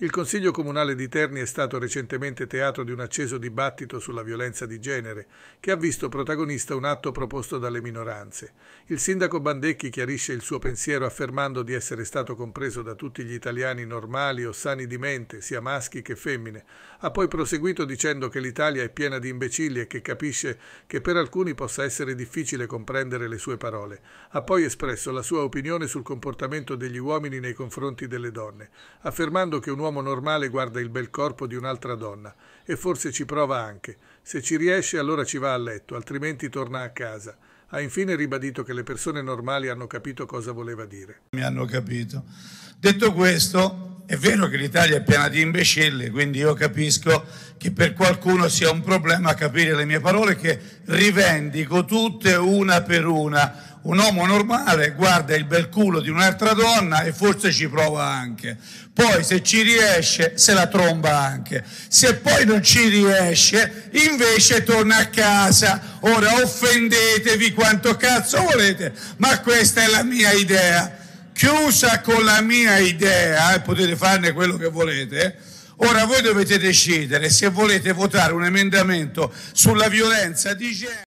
Il Consiglio Comunale di Terni è stato recentemente teatro di un acceso dibattito sulla violenza di genere, che ha visto protagonista un atto proposto dalle minoranze. Il sindaco Bandecchi chiarisce il suo pensiero affermando di essere stato compreso da tutti gli italiani normali o sani di mente, sia maschi che femmine. Ha poi proseguito dicendo che l'Italia è piena di imbecilli e che capisce che per alcuni possa essere difficile comprendere le sue parole. Ha poi espresso la sua opinione sul comportamento degli uomini nei confronti delle donne, affermando che un uomo uomo normale guarda il bel corpo di un'altra donna e forse ci prova anche. Se ci riesce allora ci va a letto, altrimenti torna a casa. Ha infine ribadito che le persone normali hanno capito cosa voleva dire. Mi hanno capito. Detto questo, è vero che l'Italia è piena di imbecilli, quindi io capisco che per qualcuno sia un problema capire le mie parole che rivendico tutte una per una un uomo normale guarda il bel culo di un'altra donna e forse ci prova anche. Poi se ci riesce se la tromba anche. Se poi non ci riesce invece torna a casa. Ora offendetevi quanto cazzo volete, ma questa è la mia idea. Chiusa con la mia idea, e eh, potete farne quello che volete. Ora voi dovete decidere se volete votare un emendamento sulla violenza di genere.